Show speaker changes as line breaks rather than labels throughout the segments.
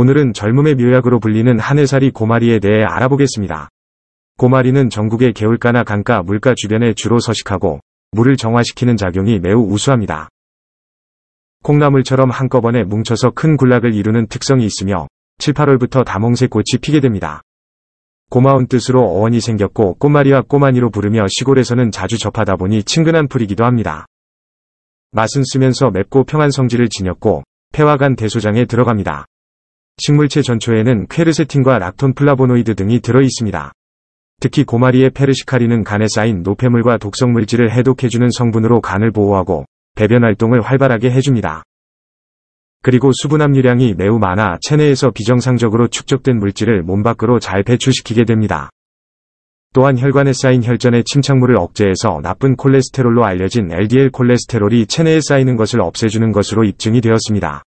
오늘은 젊음의 묘약으로 불리는 하늘살이 고마리에 대해 알아보겠습니다. 고마리는 전국의 개울가나 강가, 물가 주변에 주로 서식하고 물을 정화시키는 작용이 매우 우수합니다. 콩나물처럼 한꺼번에 뭉쳐서 큰 군락을 이루는 특성이 있으며 7, 8월부터 다몽색 꽃이 피게 됩니다. 고마운 뜻으로 어원이 생겼고 꼬마리와 꼬마니로 부르며 시골에서는 자주 접하다 보니 친근한 풀이기도 합니다. 맛은 쓰면서 맵고 평안 성질을 지녔고 폐화간 대소장에 들어갑니다. 식물체 전초에는 퀘르세틴과 락톤 플라보노이드 등이 들어있습니다. 특히 고마리의 페르시카리는 간에 쌓인 노폐물과 독성 물질을 해독해주는 성분으로 간을 보호하고 배변 활동을 활발하게 해줍니다. 그리고 수분 함유량이 매우 많아 체내에서 비정상적으로 축적된 물질을 몸 밖으로 잘 배출시키게 됩니다. 또한 혈관에 쌓인 혈전의 침착물을 억제해서 나쁜 콜레스테롤로 알려진 LDL 콜레스테롤이 체내에 쌓이는 것을 없애주는 것으로 입증이 되었습니다.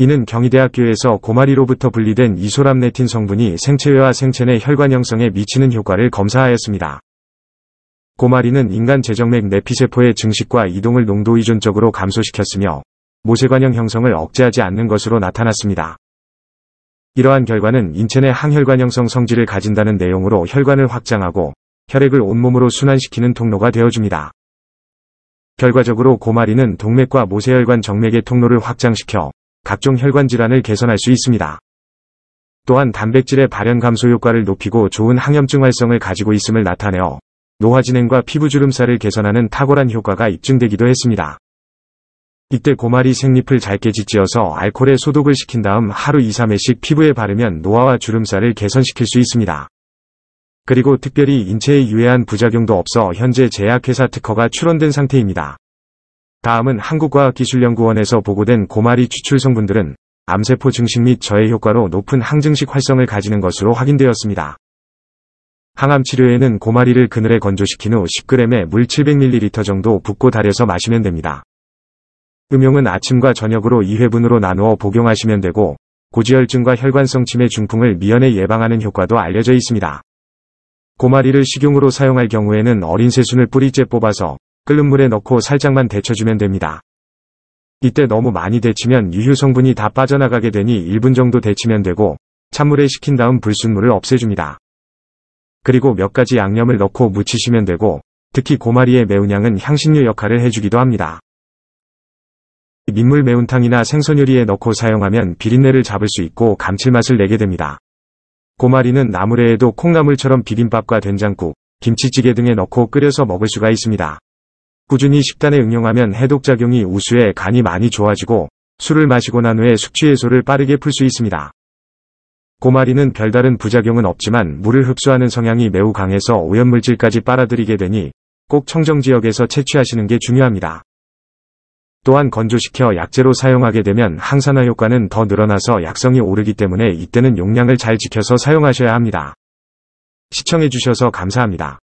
이는 경희대학교에서 고마리로부터 분리된 이소람네틴 성분이 생체외와 생체내 혈관 형성에 미치는 효과를 검사하였습니다. 고마리는 인간 재정맥 내피세포의 증식과 이동을 농도 이존적으로 감소시켰으며 모세관형 형성을 억제하지 않는 것으로 나타났습니다. 이러한 결과는 인체 내 항혈관 형성 성질을 가진다는 내용으로 혈관을 확장하고 혈액을 온몸으로 순환시키는 통로가 되어줍니다. 결과적으로 고마리는 동맥과 모세혈관 정맥의 통로를 확장시켜 각종 혈관 질환을 개선할 수 있습니다. 또한 단백질의 발현 감소 효과를 높이고 좋은 항염증 활성을 가지고 있음을 나타내어 노화 진행과 피부 주름살을 개선하는 탁월한 효과가 입증되기도 했습니다. 이때 고마리 생잎을 잘게 짓지어서 알코올에 소독을 시킨 다음 하루 2, 3회씩 피부에 바르면 노화와 주름살을 개선시킬 수 있습니다. 그리고 특별히 인체에 유해한 부작용도 없어 현재 제약회사 특허가 출원된 상태입니다. 다음은 한국과학기술연구원에서 보고된 고마리 추출 성분들은 암세포 증식 및 저해 효과로 높은 항증식 활성을 가지는 것으로 확인되었습니다. 항암 치료에는 고마리를 그늘에 건조시킨 후 10g에 물 700ml 정도 붓고 달여서 마시면 됩니다. 음용은 아침과 저녁으로 2회분으로 나누어 복용하시면 되고 고지혈증과 혈관성 치매 중풍을 미연에 예방하는 효과도 알려져 있습니다. 고마리를 식용으로 사용할 경우에는 어린 새순을 뿌리째 뽑아서 끓는 물에 넣고 살짝만 데쳐주면 됩니다. 이때 너무 많이 데치면 유효 성분이 다 빠져나가게 되니 1분 정도 데치면 되고 찬물에 식힌 다음 불순물을 없애줍니다. 그리고 몇 가지 양념을 넣고 무치시면 되고 특히 고마리의 매운 양은 향신료 역할을 해주기도 합니다. 민물 매운탕이나 생선 요리에 넣고 사용하면 비린내를 잡을 수 있고 감칠맛을 내게 됩니다. 고마리는 나물회에도 콩나물처럼 비빔밥과 된장국, 김치찌개 등에 넣고 끓여서 먹을 수가 있습니다. 꾸준히 식단에 응용하면 해독작용이 우수해 간이 많이 좋아지고 술을 마시고 난 후에 숙취 해소를 빠르게 풀 수 있습니다. 고마리는 별다른 부작용은 없지만 물을 흡수하는 성향이 매우 강해서 오염물질까지 빨아들이게 되니 꼭 청정지역에서 채취하시는 게 중요합니다. 또한 건조시켜 약재로 사용하게 되면 항산화 효과는 더 늘어나서 약성이 오르기 때문에 이때는 용량을 잘 지켜서 사용하셔야 합니다. 시청해주셔서 감사합니다.